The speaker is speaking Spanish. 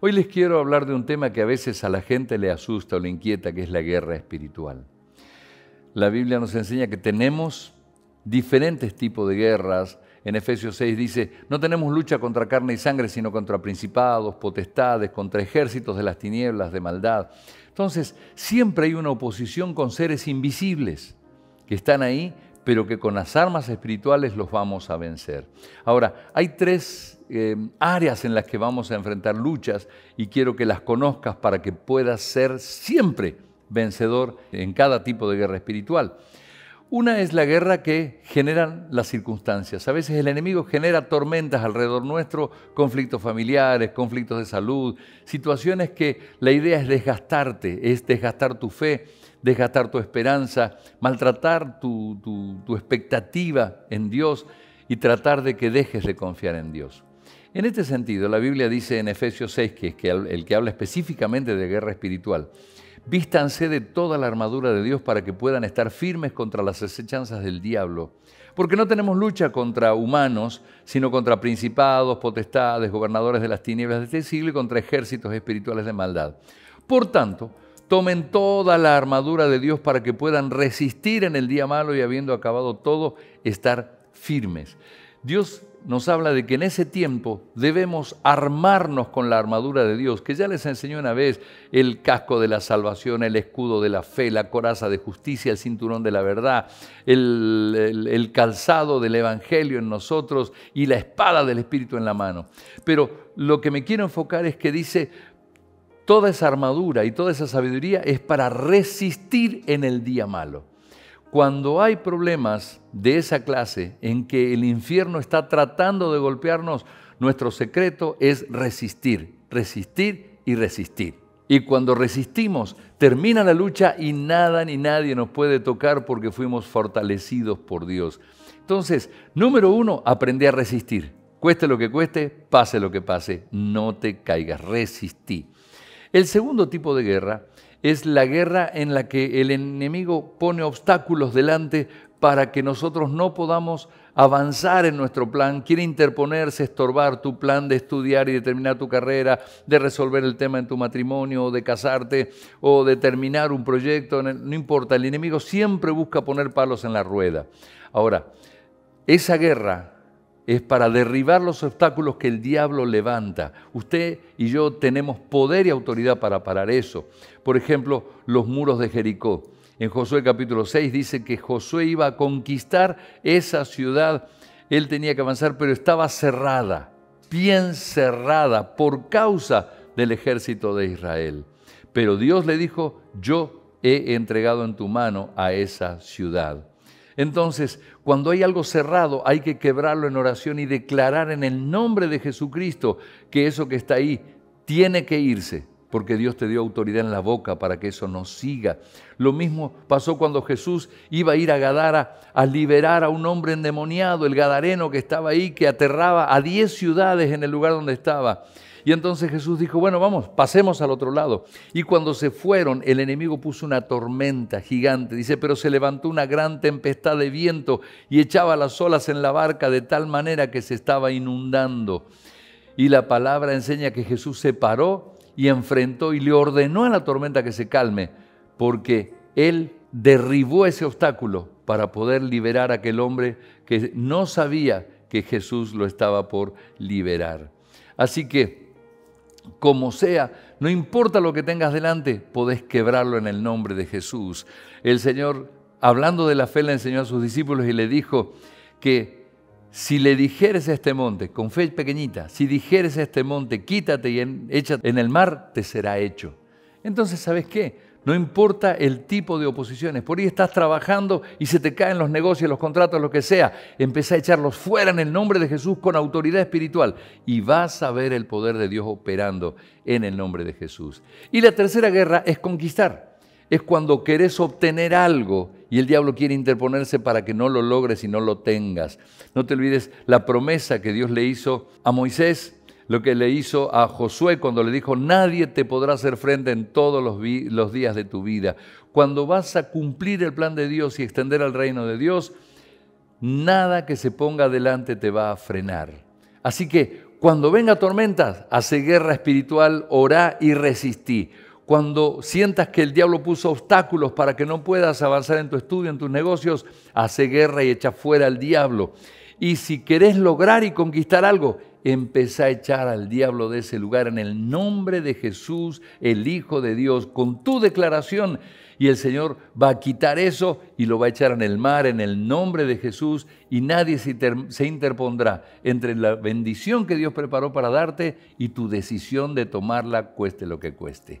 Hoy les quiero hablar de un tema que a veces a la gente le asusta o le inquieta, que es la guerra espiritual. La Biblia nos enseña que tenemos diferentes tipos de guerras. En Efesios 6 dice, no tenemos lucha contra carne y sangre, sino contra principados, potestades, contra ejércitos de las tinieblas, de maldad. Entonces, siempre hay una oposición con seres invisibles que están ahí, pero que con las armas espirituales los vamos a vencer. Ahora, hay tres Em, áreas en las que vamos a enfrentar luchas y quiero que las conozcas para que puedas ser siempre vencedor en cada tipo de guerra espiritual. Una es la guerra que generan las circunstancias. A veces el enemigo genera tormentas alrededor nuestro, conflictos familiares, conflictos de salud, situaciones que la idea es desgastarte, es desgastar tu fe, desgastar tu esperanza, maltratar tu expectativa en Dios y tratar de que dejes de confiar en Dios. En este sentido, la Biblia dice en Efesios 6, que es el que habla específicamente de guerra espiritual, vístanse de toda la armadura de Dios para que puedan estar firmes contra las asechanzas del diablo. Porque no tenemos lucha contra humanos, sino contra principados, potestades, gobernadores de las tinieblas de este siglo y contra ejércitos espirituales de maldad. Por tanto, tomen toda la armadura de Dios para que puedan resistir en el día malo y habiendo acabado todo, estar firmes. Dios nos habla de que en ese tiempo debemos armarnos con la armadura de Dios, que ya les enseñó una vez el casco de la salvación, el escudo de la fe, la coraza de justicia, el cinturón de la verdad, el, calzado del Evangelio en nosotros y la espada del Espíritu en la mano. Pero lo que me quiero enfocar es que dice, toda esa armadura y toda esa sabiduría es para resistir en el día malo cuando hay problemas de esa clase en que el infierno está tratando de golpearnos, nuestro secreto es resistir, resistir y resistir. Y cuando resistimos, termina la lucha y nada ni nadie nos puede tocar porque fuimos fortalecidos por Dios. Entonces, número uno, aprende a resistir. Cueste lo que cueste, pase lo que pase, no te caigas, resistí. El segundo tipo de guerra es la guerra en la que el enemigo pone obstáculos delante para que nosotros no podamos avanzar en nuestro plan, quiere interponerse, estorbar tu plan de estudiar y de terminar tu carrera, de resolver el tema en tu matrimonio, o de casarte o de terminar un proyecto, no importa, el enemigo siempre busca poner palos en la rueda. Ahora, esa guerra es para derribar los obstáculos que el diablo levanta. Usted y yo tenemos poder y autoridad para parar eso. Por ejemplo, los muros de Jericó. En Josué capítulo 6 dice que Josué iba a conquistar esa ciudad. Él tenía que avanzar, pero estaba cerrada, bien cerrada, por causa del ejército de Israel. Pero Dios le dijo, yo he entregado en tu mano a esa ciudad. Entonces, cuando hay algo cerrado, hay que quebrarlo en oración y declarar en el nombre de Jesucristo que eso que está ahí tiene que irse porque Dios te dio autoridad en la boca para que eso no siga. Lo mismo pasó cuando Jesús iba a ir a Gadara a liberar a un hombre endemoniado, el gadareno que estaba ahí, que aterraba a diez ciudades en el lugar donde estaba. Y entonces Jesús dijo, bueno, vamos, pasemos al otro lado. Y cuando se fueron, el enemigo puso una tormenta gigante. Dice, pero se levantó una gran tempestad de viento y echaba las olas en la barca de tal manera que se estaba inundando. Y la palabra enseña que Jesús se paró y enfrentó y le ordenó a la tormenta que se calme, porque él derribó ese obstáculo para poder liberar a aquel hombre que no sabía que Jesús lo estaba por liberar. Así que, como sea, no importa lo que tengas delante, podés quebrarlo en el nombre de Jesús. El Señor, hablando de la fe, le enseñó a sus discípulos y le dijo que si le dijeres a este monte, con fe pequeñita, si dijeres a este monte, quítate y echa échate en el mar, te será hecho. Entonces, ¿sabes qué? No importa el tipo de oposiciones. Por ahí estás trabajando y se te caen los negocios, los contratos, lo que sea. Empieza a echarlos fuera en el nombre de Jesús con autoridad espiritual. Y vas a ver el poder de Dios operando en el nombre de Jesús. Y la tercera guerra es conquistar es cuando querés obtener algo y el diablo quiere interponerse para que no lo logres y no lo tengas. No te olvides la promesa que Dios le hizo a Moisés, lo que le hizo a Josué cuando le dijo, nadie te podrá hacer frente en todos los, días de tu vida. Cuando vas a cumplir el plan de Dios y extender el reino de Dios, nada que se ponga adelante te va a frenar. Así que cuando venga tormentas, hace guerra espiritual, orá y resistí cuando sientas que el diablo puso obstáculos para que no puedas avanzar en tu estudio, en tus negocios, hace guerra y echa fuera al diablo. Y si querés lograr y conquistar algo, empieza a echar al diablo de ese lugar en el nombre de Jesús, el Hijo de Dios, con tu declaración. Y el Señor va a quitar eso y lo va a echar en el mar en el nombre de Jesús y nadie se interpondrá entre la bendición que Dios preparó para darte y tu decisión de tomarla cueste lo que cueste.